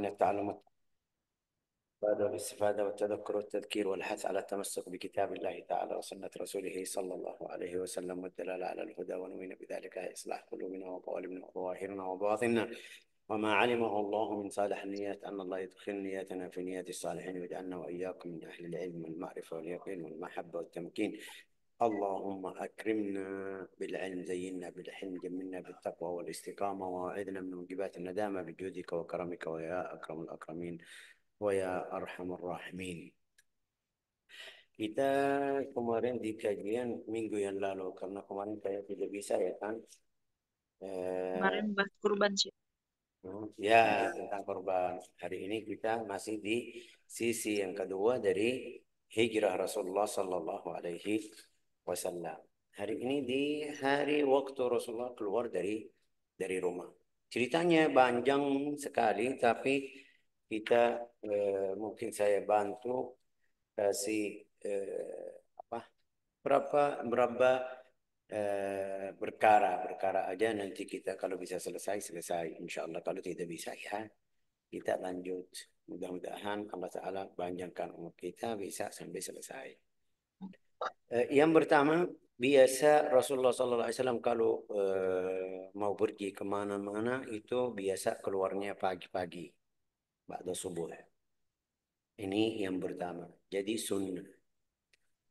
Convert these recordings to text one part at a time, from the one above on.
من التعلم بعد الاستفادة والتذكر والتذكير والحث على التمسك بكتاب الله تعالى وسنة رسوله صلى الله عليه وسلم والدلالة على الهدى ونوين بذلك إصلاح قلوبنا وقوالبنا وظواهرنا وباطننا وما علمه الله من صالح النيات أن الله يدخل نياتنا في نيات الصالحين ويجعلنا وإياكم من أهل العلم والمعرفة واليقين والمحبة والتمكين اللهم أكرمنا بالعلم زينا بالحلم جملنا بالتقوى والاستقامة وأعذنا من موجبات الندامة بجودك وكرمك ويا أكرم الأكرمين ويا أرحم الراحمين Kita kemarin di kajian minggu yang lalu karena kemarin saya tidak bisa ya kan. Eh, kemarin bahas kurban sih. Hmm, ya tentang kurban. Hari ini kita masih di sisi yang kedua dari hijrah Rasulullah Sallallahu Alaihi wasallam. Hari ini di hari waktu Rasulullah keluar dari dari rumah. Ceritanya panjang sekali tapi kita eh, mungkin saya bantu kasih eh, eh, apa berapa berapa eh, berkara perkara perkara aja nanti kita kalau bisa selesai selesai insya Allah kalau tidak bisa ya kita lanjut mudah-mudahan Allah Taala panjangkan umur kita bisa sampai selesai. Eh, yang pertama, biasa Rasulullah Sallallahu Alaihi Wasallam kalau eh, mau pergi kemana-mana itu biasa keluarnya pagi-pagi, ba'da subuh. Ini yang pertama. Jadi sunnah.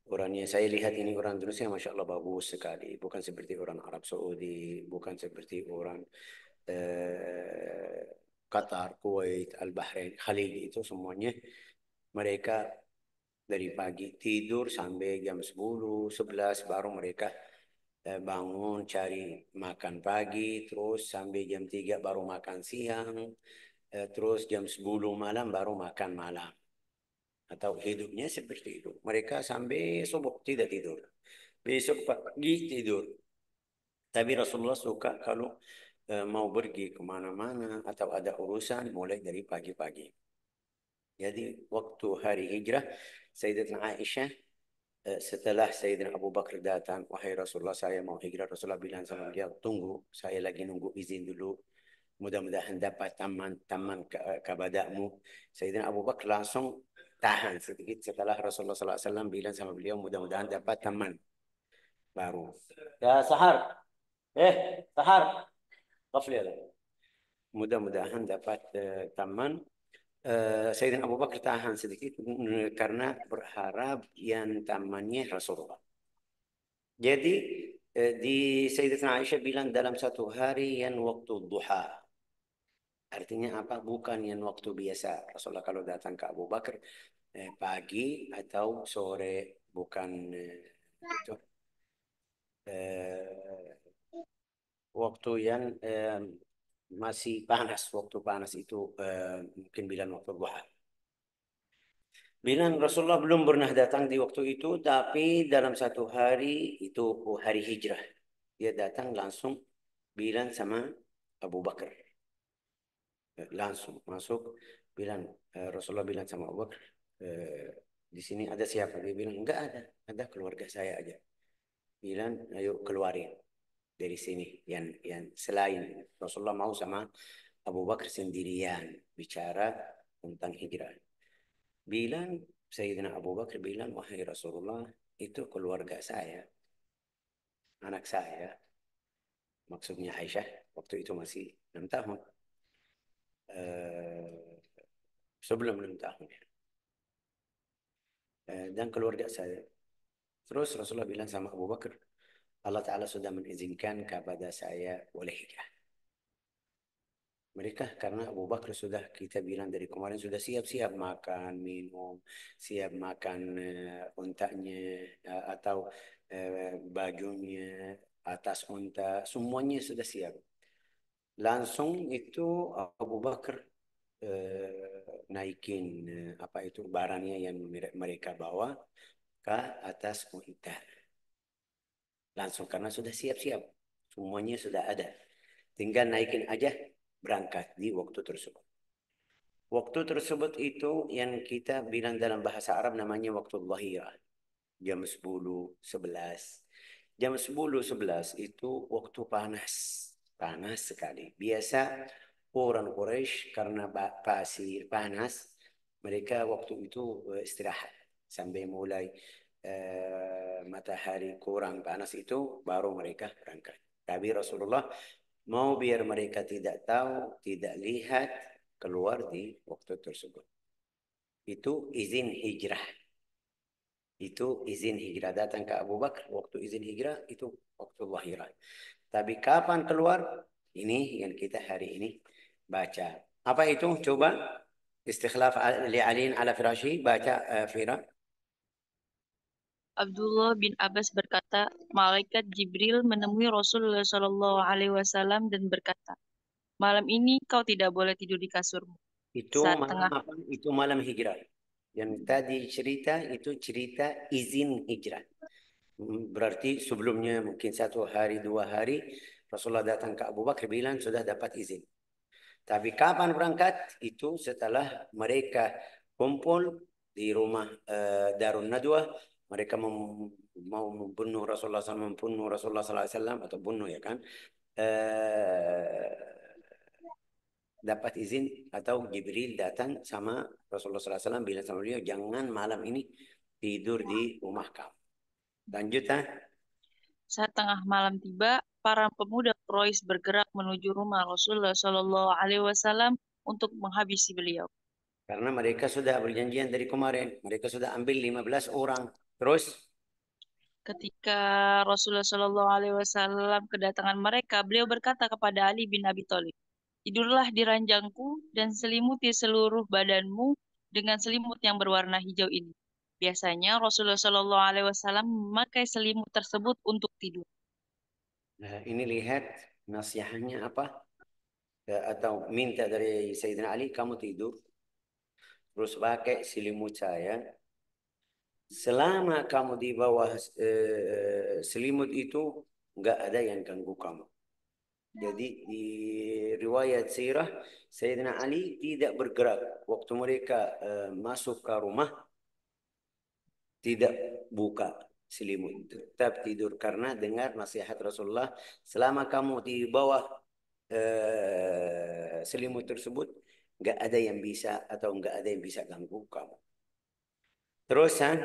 Orangnya saya lihat ini orang Indonesia Masya Allah bagus sekali. Bukan seperti orang Arab Saudi, bukan seperti orang eh, Qatar, Kuwait, Al-Bahrain, Khalil itu semuanya mereka dari pagi tidur sampai jam 10, 11 baru mereka eh, bangun cari makan pagi terus sampai jam 3 baru makan siang eh, terus jam 10 malam baru makan malam atau hidupnya seperti itu mereka sampai subuh tidak tidur besok pagi tidur tapi Rasulullah suka kalau eh, mau pergi kemana-mana atau ada urusan mulai dari pagi-pagi jadi waktu hari hijrah Sayyidina Aisyah eh, setelah Sayyidina Abu Bakar datang, wahai Rasulullah saya mau hijrah, Rasulullah bilang sama dia, tunggu, saya lagi nunggu izin dulu. Mudah-mudahan dapat taman-taman eh, kabadamu. Sayyidina Abu Bakar langsung tahan sedikit setelah Rasulullah SAW bilang sama beliau, mudah-mudahan dapat taman baru. Ya Sahar, eh Sahar, Mudah-mudahan dapat uh, taman Eh, Sayyidina Abu Bakar tahan sedikit mm, karena berharap yang tamannya Rasulullah. Jadi uh, di Sayyidina Aisyah bilang dalam satu hari yang waktu duha. Artinya apa? Bukan yang waktu biasa. Rasulullah kalau datang ke Abu Bakar eh, pagi atau sore bukan itu. waktu yang masih panas waktu panas itu eh, mungkin bilang waktu buah Bilang Rasulullah belum pernah datang di waktu itu tapi dalam satu hari itu hari hijrah dia datang langsung bilang sama Abu Bakar eh, langsung masuk bilang eh, Rasulullah bilang sama Abu Bakar di sini ada siapa dia bilang enggak ada ada keluarga saya aja bilang ayo keluarin dari sini yang yang selain Rasulullah mau sama Abu Bakar sendirian bicara tentang hijrah. Bilang Sayyidina Abu Bakar bilang wahai Rasulullah itu keluarga saya, anak saya, maksudnya Aisyah waktu itu masih enam tahun, uh, sebelum enam tahun ya. Eh, dan keluarga saya. Terus Rasulullah bilang sama Abu Bakar, Allah Ta'ala sudah mengizinkan kepada saya boleh hijrah. Mereka karena Abu Bakar sudah kita bilang dari kemarin sudah siap-siap makan, minum, siap makan uh, eh, untanya uh, eh, atau uh, bajunya, atas unta, semuanya sudah siap. Langsung itu Abu Bakar uh, naikin uh, apa itu barangnya yang mereka bawa ke atas unta langsung karena sudah siap-siap semuanya sudah ada tinggal naikin aja berangkat di waktu tersebut waktu tersebut itu yang kita bilang dalam bahasa Arab namanya waktu bahia jam 10 11 jam 10 11 itu waktu panas panas sekali biasa orang Quraisy karena pasir panas mereka waktu itu eh, istirahat sampai mulai eh, matahari kurang panas itu baru mereka berangkat. Tapi Rasulullah mau biar mereka tidak tahu, tidak lihat keluar di waktu tersebut. Itu izin hijrah. Itu izin hijrah datang ke Abu Bakar waktu izin hijrah itu waktu lahiran. Tapi kapan keluar? Ini yang kita hari ini baca. Apa itu? Coba istikhlaf li'alin ala firashi baca uh, Fira. Abdullah bin Abbas berkata, malaikat Jibril menemui Rasulullah Shallallahu Alaihi Wasallam dan berkata, malam ini kau tidak boleh tidur di kasurmu. Itu Saat malam tengah... apa? Itu malam hijrah. Yang tadi cerita itu cerita izin hijrah. Hmm, berarti sebelumnya mungkin satu hari dua hari Rasulullah datang ke Abu Bakar bilang sudah dapat izin. Tapi kapan berangkat itu setelah mereka kumpul di rumah uh, Darun Nadwa mereka mem, mau membunuh Rasulullah SAW, membunuh Rasulullah SAW atau bunuh ya kan, eh, dapat izin atau Jibril datang sama Rasulullah SAW bilang sama beliau jangan malam ini tidur di rumah kamu. Lanjut ah. Saat tengah malam tiba, para pemuda Quraisy bergerak menuju rumah Rasulullah Shallallahu Alaihi Wasallam untuk menghabisi beliau. Karena mereka sudah berjanjian dari kemarin, mereka sudah ambil 15 orang Terus ketika Rasulullah Shallallahu Alaihi Wasallam kedatangan mereka, beliau berkata kepada Ali bin Abi Thalib, tidurlah di ranjangku dan selimuti seluruh badanmu dengan selimut yang berwarna hijau ini. Biasanya Rasulullah Shallallahu Alaihi Wasallam memakai selimut tersebut untuk tidur. Nah, ini lihat nasihatnya apa? Ya, atau minta dari Sayyidina Ali, kamu tidur, terus pakai selimut saya, selama kamu di bawah e, selimut itu nggak ada yang ganggu kamu. Jadi di riwayat sirah Sayyidina Ali tidak bergerak waktu mereka e, masuk ke rumah tidak buka selimut tetap tidur karena dengar nasihat Rasulullah selama kamu di bawah e, selimut tersebut nggak ada yang bisa atau nggak ada yang bisa ganggu kamu. Terus ya.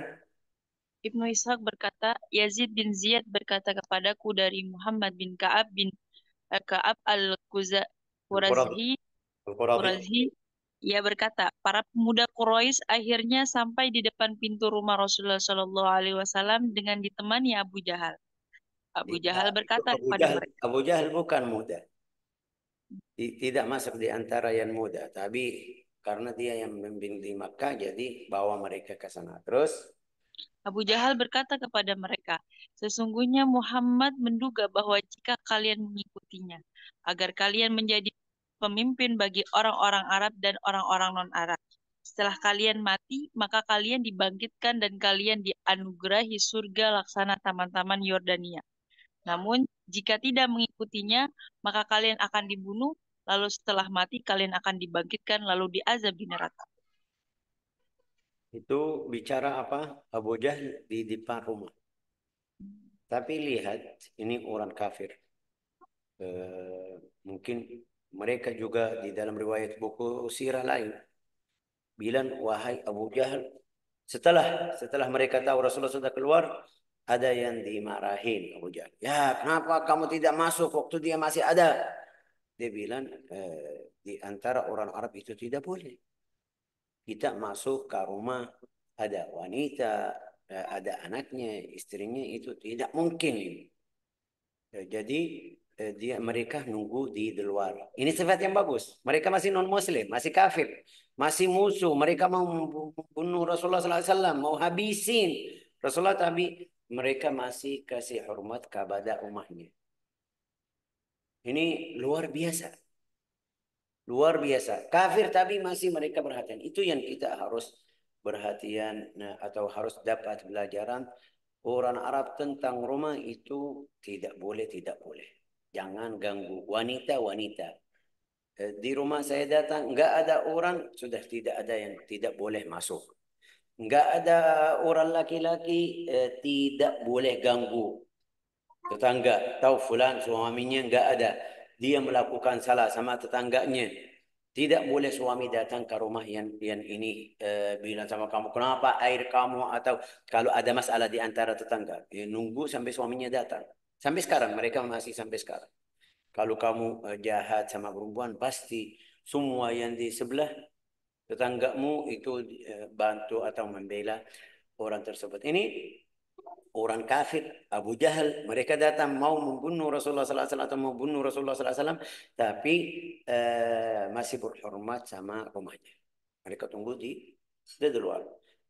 Ibnu Ishaq berkata, Yazid bin Ziyad berkata kepadaku dari Muhammad bin Ka'ab bin eh, Ka'ab al Al-Qurazhi. Ia berkata, para pemuda Quraisy akhirnya sampai di depan pintu rumah Rasulullah Shallallahu Alaihi Wasallam dengan ditemani Abu Jahal. Abu Jahal berkata Abu kepada Jahal, mereka. Abu Jahal bukan muda. Tidak masuk di antara yang muda, tapi karena dia yang membimbing di Makkah, jadi bawa mereka ke sana. Terus Abu Jahal berkata kepada mereka, "Sesungguhnya Muhammad menduga bahwa jika kalian mengikutinya, agar kalian menjadi pemimpin bagi orang-orang Arab dan orang-orang non-Arab. Setelah kalian mati, maka kalian dibangkitkan dan kalian dianugerahi surga laksana taman-taman Yordania. Namun, jika tidak mengikutinya, maka kalian akan dibunuh lalu setelah mati kalian akan dibangkitkan lalu diazab di neraka. Itu bicara apa? Abu Jahal di depan rumah. Tapi lihat ini orang kafir. E, mungkin mereka juga di dalam riwayat buku sirah lain bilang wahai Abu Jahal setelah setelah mereka tahu Rasulullah sudah keluar ada yang dimarahin Abu Jahal. Ya, kenapa kamu tidak masuk waktu dia masih ada? Dia bilang eh, di antara orang Arab itu tidak boleh. Kita masuk ke rumah ada wanita, eh, ada anaknya, istrinya itu tidak mungkin. Eh, jadi dia mereka nunggu di luar. Ini sifat yang bagus. Mereka masih non muslim, masih kafir, masih musuh. Mereka mau bunuh Rasulullah Sallallahu Alaihi Wasallam mau habisin Rasulullah tapi mereka masih kasih hormat kepada rumahnya. Ini luar biasa. Luar biasa. Kafir tapi masih mereka perhatian. Itu yang kita harus perhatian nah, atau harus dapat pelajaran orang Arab tentang rumah itu tidak boleh, tidak boleh. Jangan ganggu wanita-wanita. Eh, di rumah saya datang, nggak ada orang, sudah tidak ada yang tidak boleh masuk. Nggak ada orang laki-laki, eh, tidak boleh ganggu tetangga tahu fulan suaminya nggak ada dia melakukan salah sama tetangganya tidak boleh suami datang ke rumah yang yang ini eh, bilang sama kamu kenapa air kamu atau kalau ada masalah di antara tetangga nunggu sampai suaminya datang sampai sekarang mereka masih sampai sekarang kalau kamu eh, jahat sama perempuan pasti semua yang di sebelah tetanggamu itu eh, bantu atau membela orang tersebut ini orang kafir, Abu Jahal, mereka datang mau membunuh Rasulullah SAW atau membunuh Rasulullah SAW, tapi uh, masih berhormat sama rumahnya. Mereka tunggu di, di luar.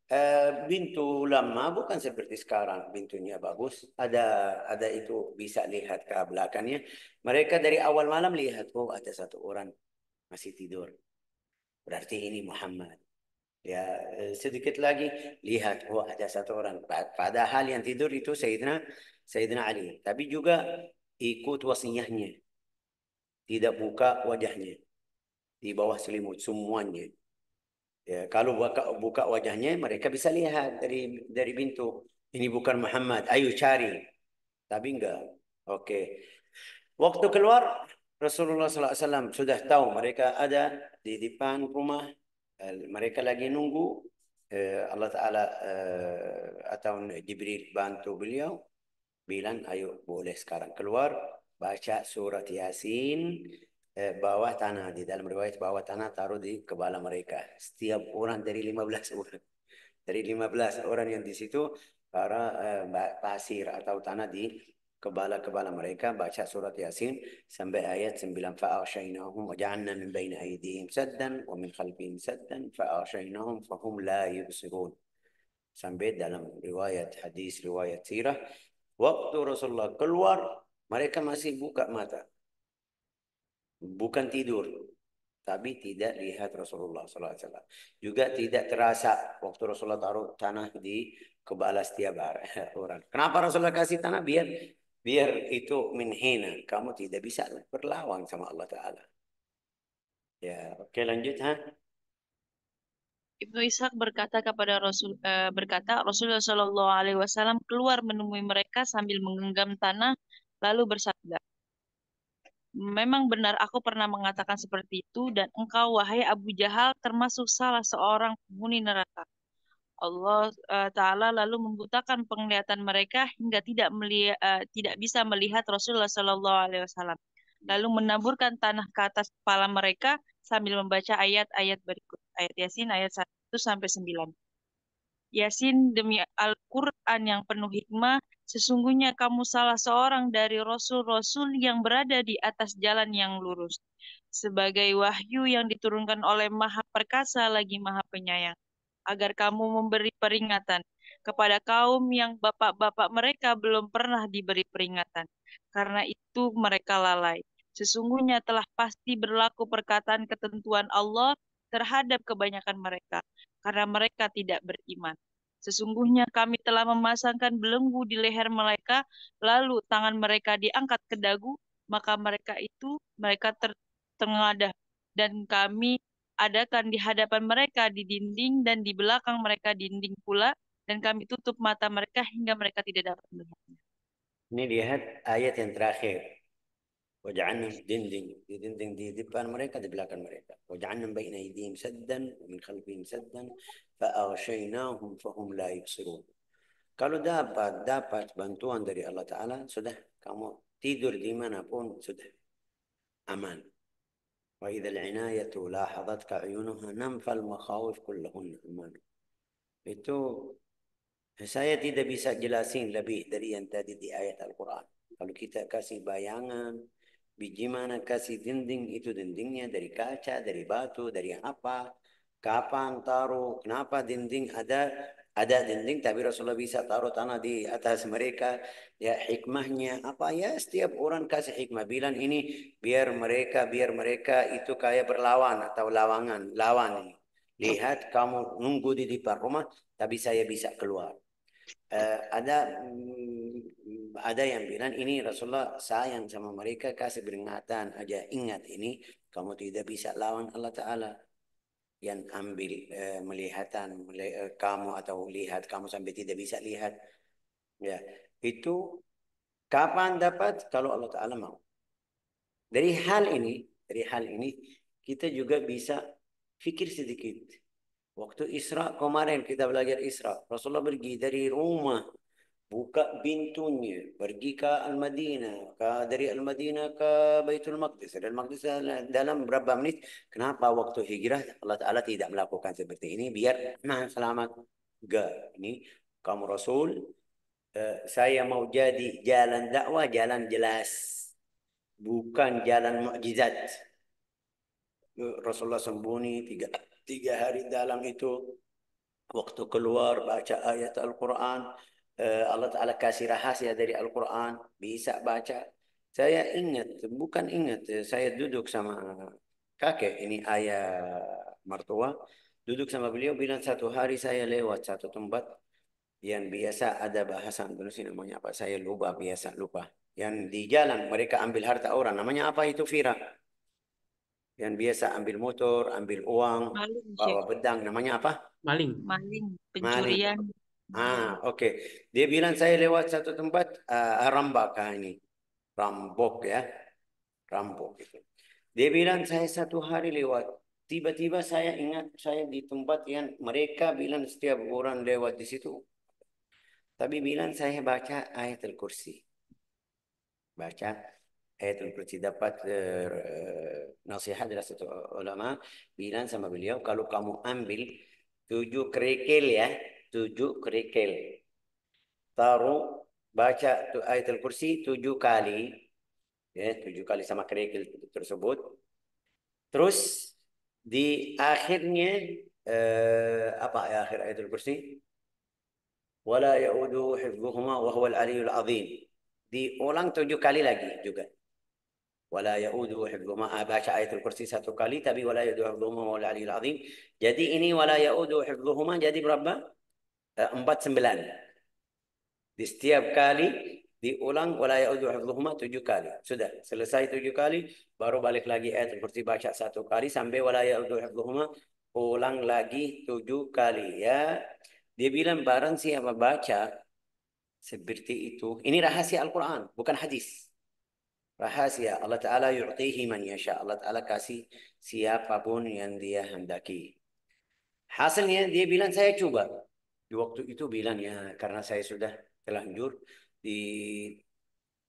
Uh, bintu lama bukan seperti sekarang bintunya bagus ada ada itu bisa lihat ke belakangnya mereka dari awal malam lihat oh ada satu orang masih tidur berarti ini Muhammad Ya eh, sedikit lagi lihat oh ada satu orang padahal yang tidur itu Sayyidina Sayyidina Ali tapi juga ikut wasiyahnya tidak buka wajahnya di bawah selimut semuanya ya kalau buka buka wajahnya mereka bisa lihat dari dari pintu ini bukan Muhammad ayo cari tapi enggak oke waktu keluar Rasulullah SAW sudah tahu mereka ada di depan rumah mereka lagi nunggu eh, Allah Taala eh, atau Jibril bantu beliau bilang ayo boleh sekarang keluar baca surat Yasin eh, bawa tanah di dalam riwayat bawah tanah taruh di kepala mereka setiap orang dari 15 orang dari 15 orang yang di situ para eh, pasir atau tanah di kepala-kepala mereka baca surat Yasin sampai ayat 9 fa'arsyainahum waja'alna min baina aydihim saddan wa min khalfihim saddan fa'arsyainahum fahum la yubsirun sampai dalam riwayat hadis riwayat sirah waktu Rasulullah keluar mereka masih buka mata bukan tidur tapi tidak lihat Rasulullah SAW. Juga tidak terasa waktu Rasulullah taruh tanah di kepala setiap orang. Kenapa Rasulullah kasih tanah? Biar biar itu minhina kamu tidak bisa berlawan sama Allah Taala ya oke lanjut ha Ibnu Ishaq berkata kepada Rasul uh, berkata Rasulullah Shallallahu Alaihi Wasallam keluar menemui mereka sambil menggenggam tanah lalu bersabda Memang benar aku pernah mengatakan seperti itu dan engkau wahai Abu Jahal termasuk salah seorang penghuni neraka. Allah uh, Taala lalu membutakan penglihatan mereka hingga tidak melihat, uh, eh, tidak bisa melihat Rasulullah Shallallahu Alaihi Wasallam. Lalu menaburkan tanah ke atas kepala mereka sambil membaca ayat-ayat berikut ayat Yasin ayat 1 sampai 9. Yasin demi Al-Quran yang penuh hikmah, sesungguhnya kamu salah seorang dari rasul-rasul yang berada di atas jalan yang lurus. Sebagai wahyu yang diturunkan oleh Maha Perkasa lagi Maha Penyayang agar kamu memberi peringatan kepada kaum yang bapak-bapak mereka belum pernah diberi peringatan. Karena itu mereka lalai. Sesungguhnya telah pasti berlaku perkataan ketentuan Allah terhadap kebanyakan mereka, karena mereka tidak beriman. Sesungguhnya kami telah memasangkan belenggu di leher mereka, lalu tangan mereka diangkat ke dagu, maka mereka itu, mereka tertengadah, dan kami adakan di hadapan mereka di dinding dan di belakang mereka dinding pula dan kami tutup mata mereka hingga mereka tidak dapat melihatnya. Ini lihat ayat yang terakhir. Waj'alnahum dinding di dinding di depan mereka di belakang mereka. Waj'alnahum baina aydihim saddan wa min khalfihim saddan fa aghshaynahum fahum la yubsirun. Kalau dapat dapat bantuan dari Allah Taala sudah kamu tidur pun sudah aman. وإذا العناية لاحظتك عيونها نم فالمخاوف كلهن أمان itu saya tidak bisa jelasin lebih dari yang tadi di ayat Al-Quran. Kalau kita kasih bayangan, biji mana kasih dinding, itu dindingnya dari kaca, dari batu, dari apa, kapan taruh, kenapa dinding ada ada dinding tapi Rasulullah bisa taruh tanah di atas mereka ya hikmahnya apa ya setiap orang kasih hikmah bilang ini biar mereka biar mereka itu kayak berlawan atau lawangan lawan ini lihat kamu nunggu di depan rumah tapi saya bisa keluar uh, ada mm, ada yang bilang ini Rasulullah sayang sama mereka kasih peringatan aja ingat ini kamu tidak bisa lawan Allah Taala yang ambil eh, melihatan melihat, eh, kamu atau lihat kamu sampai tidak bisa lihat ya itu kapan dapat kalau Allah Taala mau dari hal ini dari hal ini kita juga bisa fikir sedikit waktu Isra kemarin kita belajar Isra Rasulullah pergi dari rumah buka pintunya pergi ke Al-Madinah ke dari Al-Madinah ke Baitul Maqdis dan Maqdis dalam berapa menit kenapa waktu hijrah Allah Ta'ala tidak melakukan seperti ini biar nah selamat gak ini kamu Rasul eh, saya mau jadi jalan dakwah jalan jelas bukan jalan mukjizat eh, Rasulullah sembunyi tiga, tiga hari dalam itu waktu keluar baca ayat Al-Quran Eh, Allah Ta'ala kasih rahasia dari Al-Quran, bisa baca. Saya ingat, bukan ingat, eh, saya duduk sama kakek, ini ayah mertua, duduk sama beliau, bilang satu hari saya lewat satu tempat yang biasa ada bahasa Indonesia namanya apa, saya lupa biasa, lupa. Yang di jalan mereka ambil harta orang, namanya apa itu Fira? Yang biasa ambil motor, ambil uang, Maling, bawa pedang. namanya apa? Maling. Maling, pencurian. Maling Ah, iya. oke. Dia bilang saya lewat satu tempat uh, ah, Rambaka ah, ini. Rambok ya. Rambok itu. Dia bilang saya satu hari lewat. Tiba-tiba saya ingat saya di tempat yang mereka bilang setiap orang lewat di situ. Tapi bilang saya baca ayat al-kursi. Baca ayat al-kursi. Dapat uh, nasihat dari satu ulama. Bilang sama beliau kalau kamu ambil tujuh kerikil ya tujuh kerikil. Taruh baca ayatul kursi tujuh kali. Ya, tujuh kali sama kerikil tersebut. Terus di akhirnya eh, apa ya akhir ayatul kursi? Wala ya'uduhu hifdhuhuma wa huwal aliyul azim. Diulang tujuh kali lagi juga. Wala ya'uduhu hifdhuhuma. Ah, baca ayatul kursi satu kali tapi wala ya'uduhu hifdhuhuma wa huwal aliyul azim. Jadi ini wala ya'uduhu hifdhuhuma jadi berapa? Eh, empat sembilan. Di setiap kali diulang wala ya'udhu hafzuhuma tujuh kali. Sudah, selesai tujuh kali, baru balik lagi ayat seperti baca satu kali sampai wala ya'udhu hafzuhuma ulang lagi tujuh kali ya. Dia bilang barang siapa baca seperti itu. Ini rahasia Al-Quran, bukan hadis. Rahasia Allah Ta'ala yu'tihi man yasha. Allah Ta'ala kasih siapapun yang dia hendaki. Hasilnya dia bilang saya coba di waktu itu bilang ya karena saya sudah terlanjur di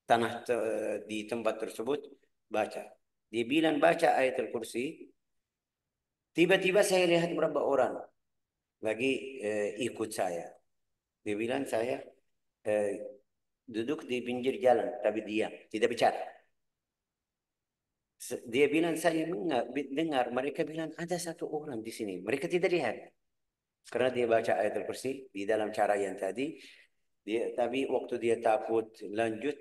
tanah te, di tempat tersebut baca. Dia bilang baca ayat al-kursi. Tiba-tiba saya lihat beberapa orang lagi eh, ikut saya. Dia bilang saya eh, duduk di pinggir jalan tapi dia tidak bicara. Dia bilang saya dengar, mereka bilang ada satu orang di sini. Mereka tidak lihat. Karena dia baca ayat al-kursi di dalam cara yang tadi. Dia, tapi waktu dia takut lanjut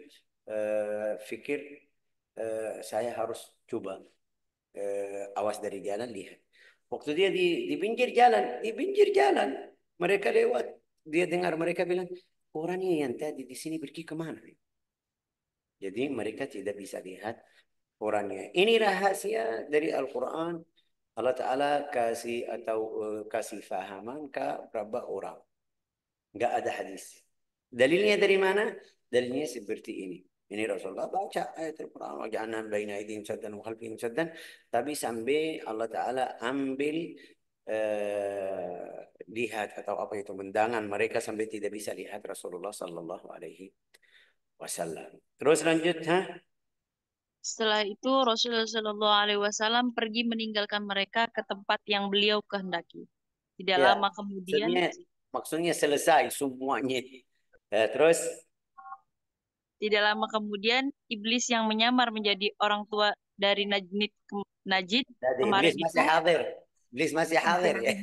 uh, uh, saya harus coba uh, awas dari jalan lihat. Waktu dia di, di pinggir jalan, di pinggir jalan mereka lewat. Dia dengar mereka bilang orangnya yang tadi di sini pergi mana? Jadi mereka tidak bisa lihat orangnya. Ini rahasia dari Al-Quran Allah Ta'ala kasih atau uh, kasih fahaman ke berapa orang. Nggak ada hadis. Dalilnya iya. dari mana? Dalilnya seperti ini. Ini Rasulullah baca ayat Al-Quran. Waja'anam baina idhim saddan wa khalfihim saddan. Tapi sampai Allah Ta'ala ambil uh, lihat atau apa itu mendangan mereka sampai tidak bisa lihat Rasulullah Sallallahu Alaihi Wasallam. Terus lanjut, ha? Setelah itu Rasulullah Shallallahu Alaihi Wasallam pergi meninggalkan mereka ke tempat yang beliau kehendaki. Tidak ya, lama kemudian. Maksudnya, maksudnya selesai semuanya. Ya, terus? Tidak lama kemudian iblis yang menyamar menjadi orang tua dari Najid, ke Najid kemarin iblis masih hadir. Iblis masih hadir ya.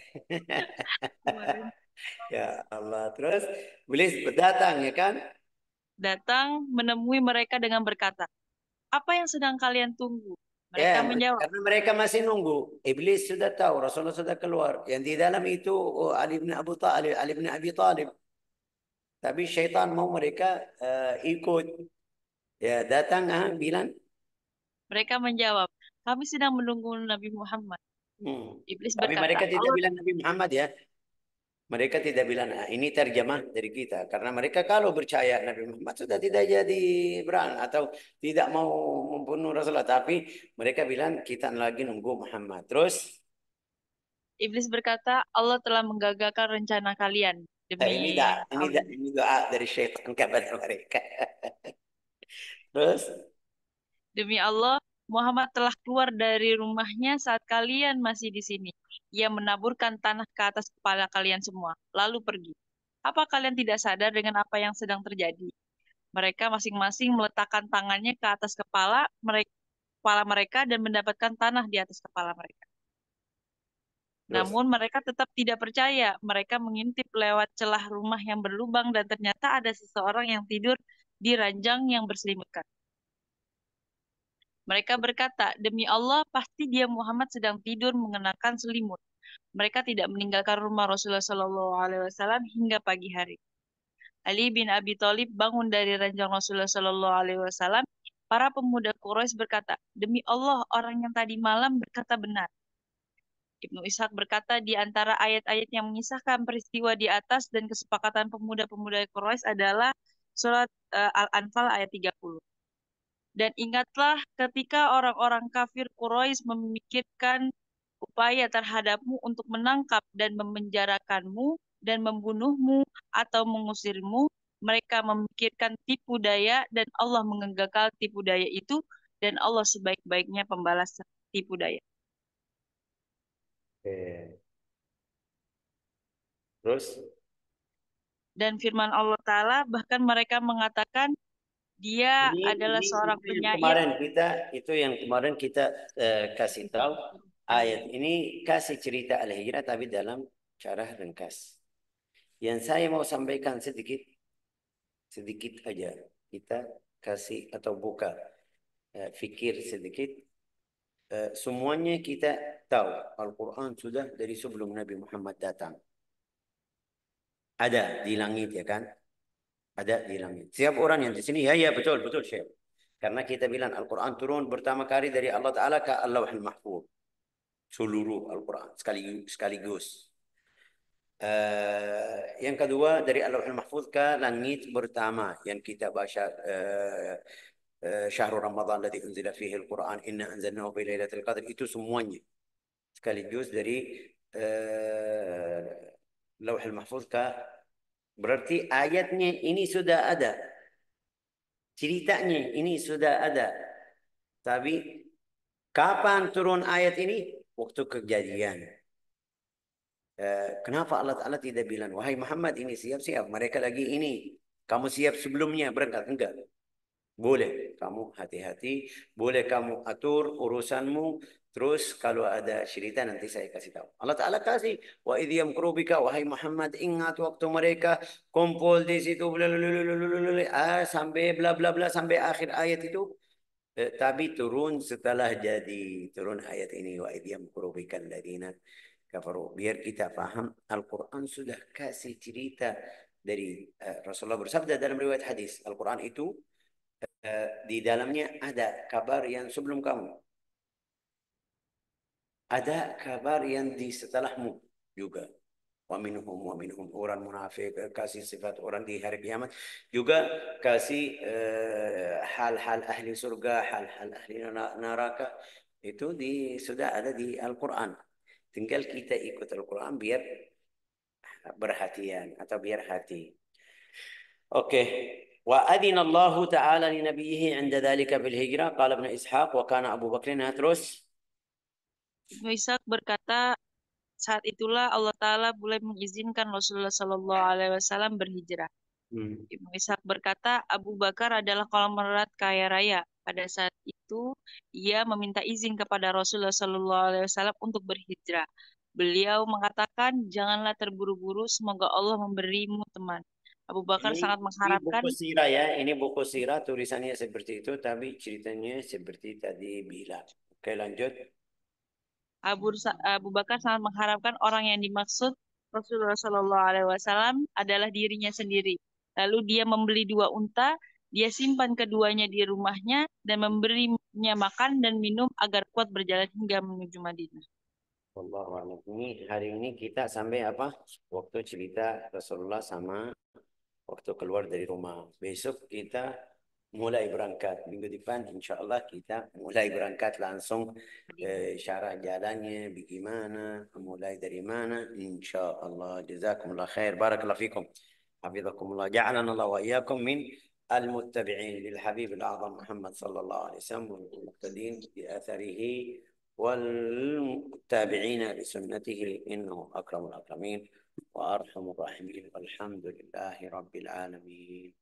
ya Allah. Terus iblis berdatang ya kan? Datang menemui mereka dengan berkata, apa yang sedang kalian tunggu? Mereka ya, menjawab. Karena mereka masih nunggu. Iblis sudah tahu, Rasulullah sudah keluar. Yang di dalam itu Ali bin Abu Talib, Ali bin Abi Talib. Tapi syaitan mau mereka uh, ikut. Ya, datang ah, bilang. Mereka menjawab, kami sedang menunggu Nabi Muhammad. Hmm. Iblis berkata, Tapi mereka tidak bilang Nabi Muhammad ya. Mereka tidak bilang, nah, ini terjemah dari kita. Karena mereka kalau percaya Nabi Muhammad sudah tidak jadi beran atau tidak mau membunuh Rasulullah. Tapi mereka bilang, kita lagi nunggu Muhammad. Terus? Iblis berkata, Allah telah menggagalkan rencana kalian. Nah, Demi... ini tidak ini ini doa dari syaitan kepada mereka. Terus? Demi Allah, Muhammad telah keluar dari rumahnya saat kalian masih di sini. Ia menaburkan tanah ke atas kepala kalian semua, lalu pergi. Apa kalian tidak sadar dengan apa yang sedang terjadi? Mereka masing-masing meletakkan tangannya ke atas kepala mereka, kepala mereka dan mendapatkan tanah di atas kepala mereka. Namun mereka tetap tidak percaya. Mereka mengintip lewat celah rumah yang berlubang dan ternyata ada seseorang yang tidur di ranjang yang berselimutkan. Mereka berkata, demi Allah pasti dia Muhammad sedang tidur mengenakan selimut. Mereka tidak meninggalkan rumah Rasulullah SAW hingga pagi hari. Ali bin Abi Thalib bangun dari ranjang Rasulullah SAW. Para pemuda Quraisy berkata, demi Allah orang yang tadi malam berkata benar. Ibnu Ishaq berkata di antara ayat-ayat yang mengisahkan peristiwa di atas dan kesepakatan pemuda-pemuda Quraisy adalah surat eh, Al-Anfal ayat 30. Dan ingatlah ketika orang-orang kafir Quraisy memikirkan upaya terhadapmu untuk menangkap dan memenjarakanmu dan membunuhmu atau mengusirmu, mereka memikirkan tipu daya dan Allah menggagal tipu daya itu dan Allah sebaik-baiknya pembalas tipu daya. Oke. Terus? Dan firman Allah Ta'ala bahkan mereka mengatakan dia ini, adalah ini, seorang penyair. Kemarin kita itu yang kemarin kita uh, kasih tahu ayat ini kasih cerita al-hijrah tapi dalam cara ringkas. Yang saya mau sampaikan sedikit sedikit aja kita kasih atau buka uh, fikir sedikit eh, semuanya kita tahu Al-Quran sudah dari sebelum Nabi Muhammad datang ada di langit ya kan ada di langit. Siap orang yang di sini, ya, ya, betul, betul, Syekh. Karena kita bilang Al-Quran turun pertama kali dari Allah Ta'ala ke al -Mahfub. Seluruh Al-Quran, sekaligus. sekaligus. Uh, yang kedua dari Allah Mahfud ke langit pertama yang kita baca uh, uh, syahrul Ramadan الذي أنزل فيه القرآن إنا أنزلناه في ليلة القدر itu semuanya sekaligus dari uh, eh, Lauhul Mahfuz ke Berarti ayatnya ini sudah ada. Ceritanya ini sudah ada. Tapi kapan turun ayat ini? Waktu kejadian. Eh, kenapa Allah Ta'ala tidak bilang, wahai Muhammad ini siap-siap. Mereka lagi ini. Kamu siap sebelumnya berangkat. Enggak. Boleh kamu hati-hati. Boleh kamu atur urusanmu. Terus kalau ada cerita nanti saya kasih tahu. Allah Ta'ala kasih. Wa idh kurubika Wahai Muhammad ingat waktu mereka kumpul di situ. Bla, bla, bla, ah, sampai bla bla bla sampai akhir ayat itu. Eh, tapi turun setelah jadi. Turun ayat ini. Wa idh kurubika ladina kafaru. Biar kita paham. Al-Quran sudah kasih cerita dari eh, Rasulullah bersabda dalam riwayat hadis. Al-Quran itu eh, di dalamnya ada kabar yang sebelum kamu ada kabar yang setelahmu juga waminhum waminhum orang munafik kasih sifat orang di hari kiamat juga kasih hal-hal eh, ahli surga hal-hal ahli neraka itu di sudah ada di Al-Qur'an tinggal kita ikut Al-Qur'an biar berhatian atau biar hati oke okay. وأذن الله تعالى لنبيه عند ذلك بالهجرة قال ابن إسحاق وكان أبو بكر هاتروس Ibnu berkata, saat itulah Allah Ta'ala mulai mengizinkan Rasulullah Sallallahu Alaihi Wasallam berhijrah. Hmm. Ibnu Ishaq berkata, Abu Bakar adalah kolam merat kaya raya. Pada saat itu, ia meminta izin kepada Rasulullah Sallallahu Alaihi Wasallam untuk berhijrah. Beliau mengatakan, janganlah terburu-buru, semoga Allah memberimu teman. Abu Bakar ini, sangat mengharapkan. Ini buku sirah ya, ini buku sirah tulisannya seperti itu, tapi ceritanya seperti tadi bilang. Oke lanjut. Abu, hmm. Abu Bakar sangat mengharapkan orang yang dimaksud Rasulullah Shallallahu Alaihi Wasallam adalah dirinya sendiri. Lalu dia membeli dua unta, dia simpan keduanya di rumahnya dan memberinya makan dan minum agar kuat berjalan hingga menuju Madinah. Allah ini hari ini kita sampai apa? Waktu cerita Rasulullah sama waktu keluar dari rumah. Besok kita mulai berangkat minggu depan insya Allah kita mulai berangkat langsung eh, syarah jalannya bagaimana mulai dari mana insya Allah jazakumullah khair barakallah fikum hafizakumullah ja'alana Allah wa iyyakum min المتبعين للحبيب الأعظم محمد صلى الله عليه وسلم والمقتدين بأثره والمتابعين لسنته إنه أكرم الأكرمين وأرحم الراحمين والحمد لله رب العالمين